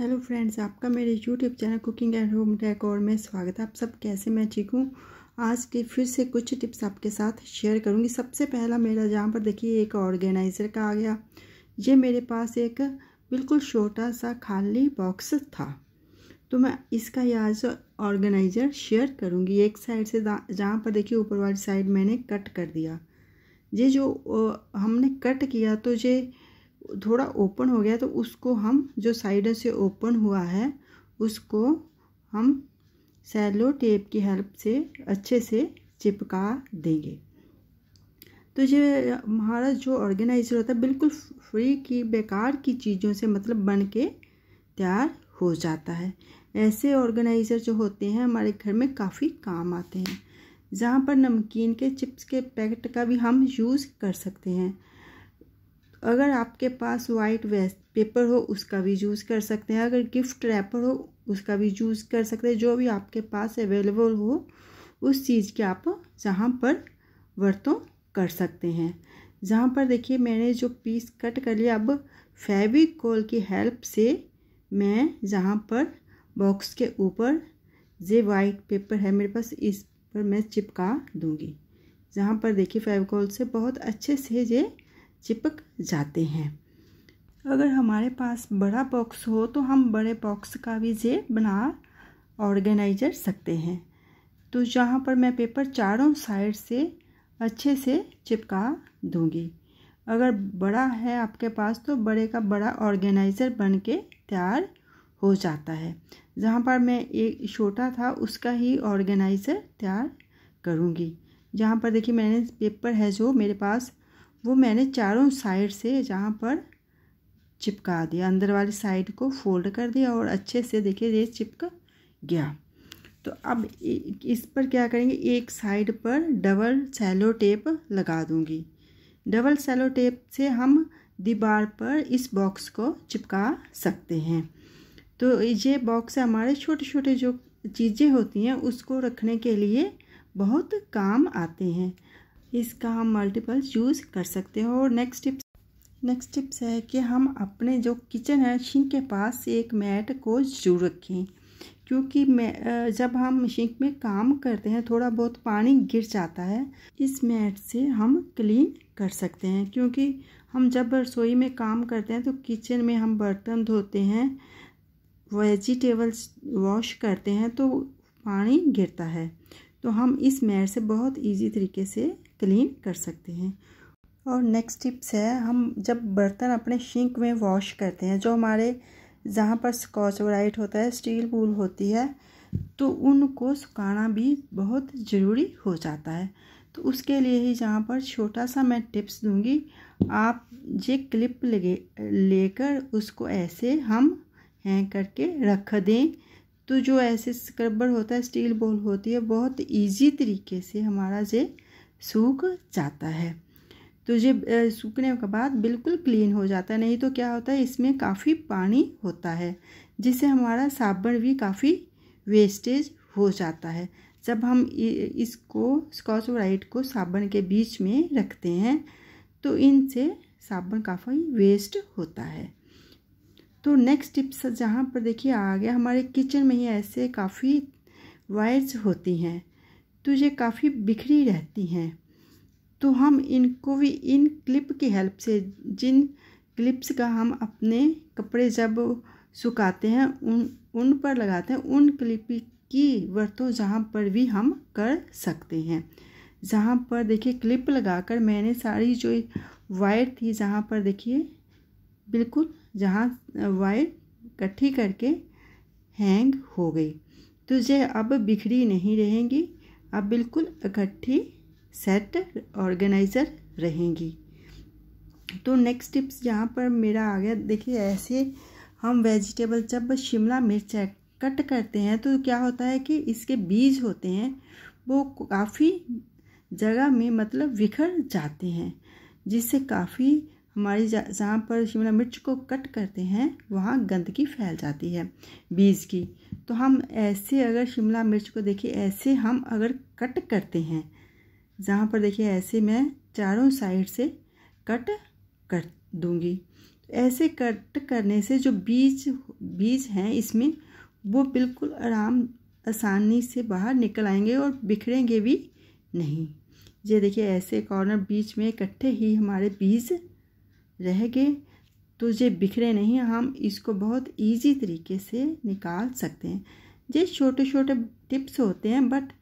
hello friends आपका मेरे YouTube channel cooking and home decor में स्वागत है आप सब कैसे मैं ठीक हूँ आज के फिर से कुछ टिप्स आपके साथ शेयर करूँगी सबसे पहला मेरा जहाँ पर देखिए एक ऑर्गेनाइज़र का आ गया ये मेरे पास एक बिल्कुल छोटा सा खाली बॉक्स था तो मैं इसका ये आज ऑर्गेनाइज़र शेयर करूँगी एक साइड से जहाँ पर देखिए ऊपर वाली साइड मैंने कट कर दिया ये जो हमने कट किया तो ये थोड़ा ओपन हो गया तो उसको हम जो साइड से ओपन हुआ है उसको हम सैलो टेप की हेल्प से अच्छे से चिपका देंगे तो ये हमारा जो ऑर्गेनाइजर होता है बिल्कुल फ्री की बेकार की चीज़ों से मतलब बन के तैयार हो जाता है ऐसे ऑर्गेनाइज़र जो होते हैं हमारे घर में काफ़ी काम आते हैं जहाँ पर नमकीन के चिप्स के पैकेट का भी हम यूज़ कर सकते हैं अगर आपके पास वाइट वेस्ट पेपर हो उसका भी यूज़ कर सकते हैं अगर गिफ्ट रैपर हो उसका भी यूज़ कर सकते हैं जो भी आपके पास अवेलेबल हो उस चीज़ के आप जहाँ पर वर्तों कर सकते हैं जहाँ पर देखिए मैंने जो पीस कट कर लिया अब कॉल की हेल्प से मैं जहाँ पर बॉक्स के ऊपर जे वाइट पेपर है मेरे पास इस पर मैं चिपका दूँगी जहाँ पर देखिए फेविकॉल से बहुत अच्छे से ये चिपक जाते हैं अगर हमारे पास बड़ा बॉक्स हो तो हम बड़े बॉक्स का भी जेब बना ऑर्गेनाइजर सकते हैं तो जहाँ पर मैं पेपर चारों साइड से अच्छे से चिपका दूँगी अगर बड़ा है आपके पास तो बड़े का बड़ा ऑर्गेनाइज़र बन के तैयार हो जाता है जहाँ पर मैं एक छोटा था उसका ही ऑर्गेनाइज़र तैयार करूँगी जहाँ पर देखिए मैंने पेपर है जो मेरे पास वो मैंने चारों साइड से जहाँ पर चिपका दिया अंदर वाली साइड को फोल्ड कर दिया और अच्छे से देखिए ये चिपक गया तो अब इस पर क्या करेंगे एक साइड पर डबल सैलो टेप लगा दूंगी डबल सैलो टेप से हम दीवार पर इस बॉक्स को चिपका सकते हैं तो ये बॉक्स हमारे छोटे छोटे जो चीज़ें होती हैं उसको रखने के लिए बहुत काम आते हैं इसका हम मल्टीपल यूज़ कर सकते हो और नेक्स्ट टिप्स नेक्स्ट टिप्स है कि हम अपने जो किचन है मशीन के पास एक मैट को जरूर रखें क्योंकि मैं जब हम मशीन में काम करते हैं थोड़ा बहुत पानी गिर जाता है इस मैट से हम क्लीन कर सकते हैं क्योंकि हम जब रसोई में काम करते हैं तो किचन में हम बर्तन धोते हैं वेजिटेबल्स वॉश करते हैं तो पानी गिरता है तो हम इस मैट से बहुत इजी तरीके से क्लीन कर सकते हैं और नेक्स्ट टिप्स है हम जब बर्तन अपने शिंक में वॉश करते हैं जो हमारे जहाँ पर स्कॉच ब्राइट होता है स्टील वूल होती है तो उनको सुखाना भी बहुत ज़रूरी हो जाता है तो उसके लिए ही जहाँ पर छोटा सा मैं टिप्स दूंगी आप ये क्लिप लगे लेकर उसको ऐसे हम हैं करके रख दें तो जो ऐसे स्क्रबर होता है स्टील बॉल होती है बहुत इजी तरीके से हमारा ये सूख जाता है तो ये सूखने के बाद बिल्कुल क्लीन हो जाता है नहीं तो क्या होता है इसमें काफ़ी पानी होता है जिससे हमारा साबुन भी काफ़ी वेस्टेज हो जाता है जब हम इसको स्कॉच ब्राइट को साबुन के बीच में रखते हैं तो इनसे साबुन काफ़ी वेस्ट होता है तो नेक्स्ट टिप्स जहाँ पर देखिए आ गया हमारे किचन में ही ऐसे काफ़ी वायर्स होती हैं तो ये काफ़ी बिखरी रहती हैं तो हम इनको भी इन क्लिप की हेल्प से जिन क्लिप्स का हम अपने कपड़े जब सुखाते हैं उन उन पर लगाते हैं उन क्लिप की वर्तों जहाँ पर भी हम कर सकते हैं जहाँ पर देखिए क्लिप लगाकर मैंने सारी जो वायर थी जहाँ पर देखिए बिल्कुल जहाँ वायर इकट्ठी करके हैंग हो गई तो ये अब बिखरी नहीं रहेंगी आप बिल्कुल इकट्ठी सेट ऑर्गेनाइज़र रहेंगी तो नेक्स्ट टिप्स यहाँ पर मेरा आ गया देखिए ऐसे हम वेजिटेबल जब शिमला मिर्च कट करते हैं तो क्या होता है कि इसके बीज होते हैं वो काफ़ी जगह में मतलब बिखर जाते हैं जिससे काफ़ी हमारी जहाँ पर शिमला मिर्च को कट करते हैं वहाँ गंदगी फैल जाती है बीज की तो हम ऐसे अगर शिमला मिर्च को देखिए ऐसे हम अगर कट करते हैं जहाँ पर देखिए ऐसे मैं चारों साइड से कट कर दूँगी ऐसे कट करने से जो बीज बीज हैं इसमें वो बिल्कुल आराम आसानी से बाहर निकल आएंगे और बिखरेंगे भी नहीं ये देखिए ऐसे कॉर्नर बीच में इकट्ठे ही हमारे बीज रह गए तो ये बिखरे नहीं हम इसको बहुत इजी तरीके से निकाल सकते हैं ये छोटे छोटे टिप्स होते हैं बट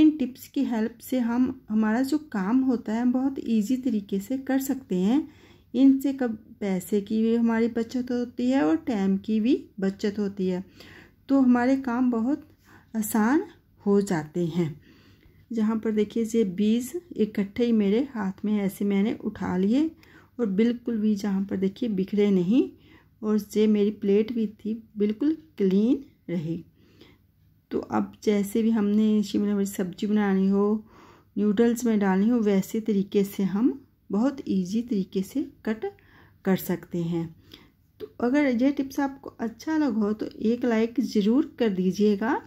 इन टिप्स की हेल्प से हम हमारा जो काम होता है बहुत इजी तरीके से कर सकते हैं इनसे कब पैसे की भी हमारी बचत होती है और टाइम की भी बचत होती है तो हमारे काम बहुत आसान हो जाते हैं जहाँ पर देखिए ये बीज इकट्ठे ही मेरे हाथ में ऐसे मैंने उठा लिए और बिल्कुल भी जहाँ पर देखिए बिखरे नहीं और जे मेरी प्लेट भी थी बिल्कुल क्लीन रही तो अब जैसे भी हमने शिमला मिर्च सब्जी बनानी हो नूडल्स में डालनी हो वैसे तरीके से हम बहुत इजी तरीके से कट कर सकते हैं तो अगर यह टिप्स आपको अच्छा लगा तो एक लाइक ज़रूर कर दीजिएगा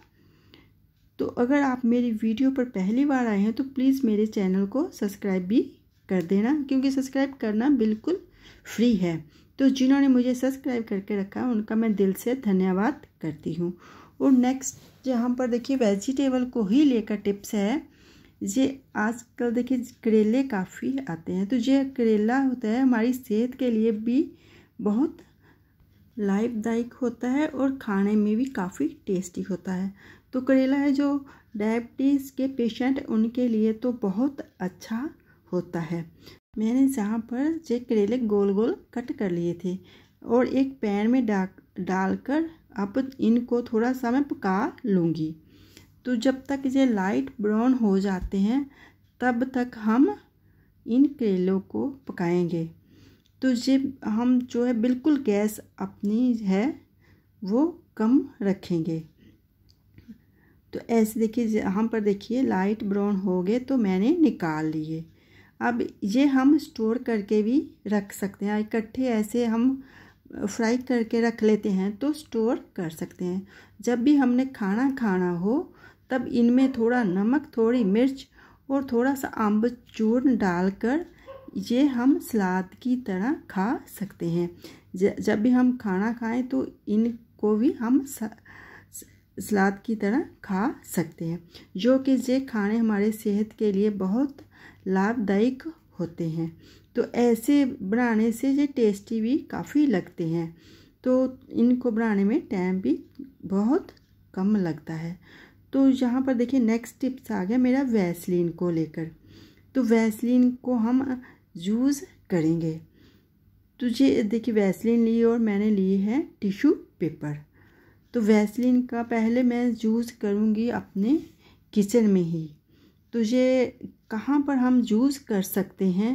तो अगर आप मेरी वीडियो पर पहली बार आए हैं तो प्लीज़ मेरे चैनल को सब्सक्राइब भी कर देना क्योंकि सब्सक्राइब करना बिल्कुल फ्री है तो जिन्होंने मुझे सब्सक्राइब करके रखा उनका मैं दिल से धन्यवाद करती हूँ और नेक्स्ट जहाँ पर देखिए वेजिटेबल को ही लेकर टिप्स है ये आजकल देखिए करेले काफ़ी आते हैं तो ये करेला होता है हमारी सेहत के लिए भी बहुत लाभदायक होता है और खाने में भी काफ़ी टेस्टी होता है तो करेला है जो डायबिटीज़ के पेशेंट उनके लिए तो बहुत अच्छा होता है मैंने जहाँ पर जे करेले गोल गोल कट कर लिए थे और एक पैन में डा डालकर अब इनको थोड़ा सा मैं पका लूँगी तो जब तक ये लाइट ब्राउन हो जाते हैं तब तक हम इन करेलों को पकाएंगे तो ये हम जो है बिल्कुल गैस अपनी है वो कम रखेंगे तो ऐसे देखिए यहाँ पर देखिए लाइट ब्राउन हो गए तो मैंने निकाल लिए अब ये हम स्टोर करके भी रख सकते हैं इकट्ठे ऐसे हम फ्राई करके रख लेते हैं तो स्टोर कर सकते हैं जब भी हमने खाना खाना हो तब इनमें थोड़ा नमक थोड़ी मिर्च और थोड़ा सा चूर्ण डालकर ये हम सलाद की तरह खा सकते हैं जब भी हम खाना खाएं तो इनको भी हम सलाद की तरह खा सकते हैं जो कि ये खाने हमारे सेहत के लिए बहुत लाभदायक होते हैं तो ऐसे बनाने से ये टेस्टी भी काफ़ी लगते हैं तो इनको बनाने में टाइम भी बहुत कम लगता है तो यहाँ पर देखिए नेक्स्ट टिप्स आ गया मेरा वैसलिन को लेकर तो वैसलिन को हम यूज़ करेंगे तो ये देखिए वैसलिन ली और मैंने लिए हैं टिश्यू पेपर तो वैसलिन का पहले मैं यूज़ करूँगी अपने किचन में ही तो ये कहाँ पर हम यूज़ कर सकते हैं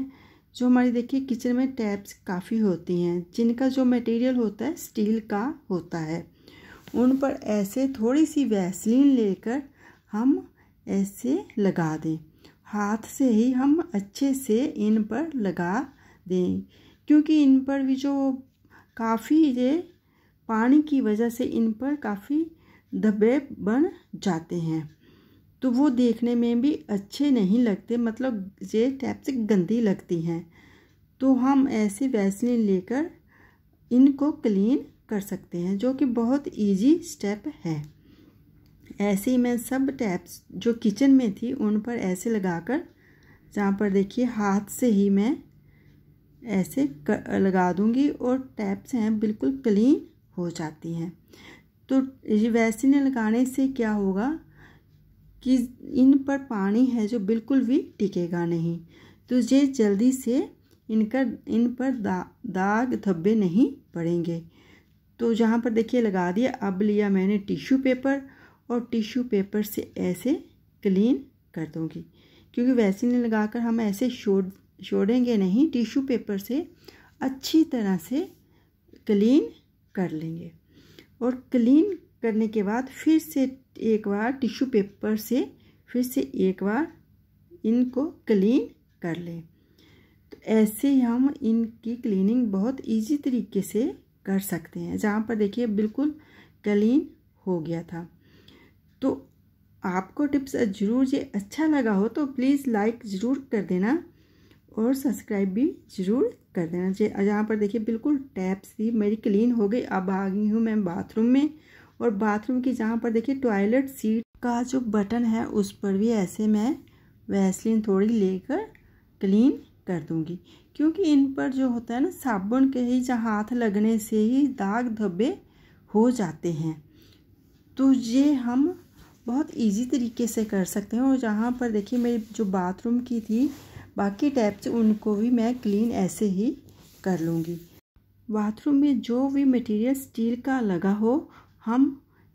जो हमारी देखिए किचन में टैप्स काफ़ी होती हैं जिनका जो मटेरियल होता है स्टील का होता है उन पर ऐसे थोड़ी सी वैसलीन लेकर हम ऐसे लगा दें हाथ से ही हम अच्छे से इन पर लगा दें क्योंकि इन पर भी जो काफ़ी ये पानी की वजह से इन पर काफ़ी धब्बे बन जाते हैं तो वो देखने में भी अच्छे नहीं लगते मतलब ये टाइप से गंदी लगती हैं तो हम ऐसे वैसलिन लेकर इनको क्लीन कर सकते हैं जो कि बहुत इजी स्टेप है ऐसे ही मैं सब टैप्स जो किचन में थी उन पर ऐसे लगाकर जहाँ पर देखिए हाथ से ही मैं ऐसे कर, लगा दूँगी और टैप्स हैं बिल्कुल क्लीन हो जाती हैं तो वैक्सीन लगाने से क्या होगा कि इन पर पानी है जो बिल्कुल भी टिकेगा नहीं तो ये जल्दी से इनका इन पर दा, दाग धब्बे नहीं पड़ेंगे तो जहाँ पर देखिए लगा दिया अब लिया मैंने टिश्यू पेपर और टिश्यू पेपर से ऐसे क्लीन कर दूँगी क्योंकि नहीं लगा कर हम ऐसे छोड़ छोड़ेंगे नहीं टिश्यू पेपर से अच्छी तरह से क्लीन कर लेंगे और क्लीन करने के बाद फिर से एक बार टिश्यू पेपर से फिर से एक बार इनको क्लीन कर लें तो ऐसे ही हम इनकी क्लीनिंग बहुत इजी तरीके से कर सकते हैं जहाँ पर देखिए बिल्कुल क्लीन हो गया था तो आपको टिप्स ज़रूर ये अच्छा लगा हो तो प्लीज़ लाइक ज़रूर कर देना और सब्सक्राइब भी ज़रूर कर देना जहाँ पर देखिए बिल्कुल टैप्स भी मेरी क्लीन हो गई अब आ गई हूँ मैं बाथरूम में और बाथरूम की जहाँ पर देखिए टॉयलेट सीट का जो बटन है उस पर भी ऐसे मैं वैसलिन थोड़ी लेकर क्लीन कर दूंगी क्योंकि इन पर जो होता है ना साबुन के ही जहाँ हाथ लगने से ही दाग धब्बे हो जाते हैं तो ये हम बहुत इजी तरीके से कर सकते हैं और जहाँ पर देखिए मेरी जो बाथरूम की थी बाकी टैप्स उनको भी मैं क्लीन ऐसे ही कर लूँगी बाथरूम में जो भी मटेरियल स्टील का लगा हो हम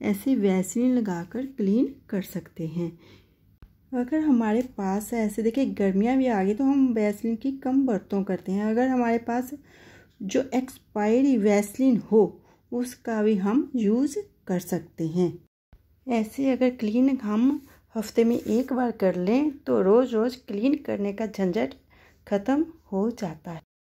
ऐसे लगा लगाकर क्लीन कर सकते हैं अगर हमारे पास ऐसे देखिए गर्मियाँ भी आ गई तो हम वैसलिन की कम बरतों करते हैं अगर हमारे पास जो एक्सपायरी वैसलिन हो उसका भी हम यूज़ कर सकते हैं ऐसे अगर क्लीन हम हफ्ते में एक बार कर लें तो रोज़ रोज़ क्लीन करने का झंझट ख़त्म हो जाता है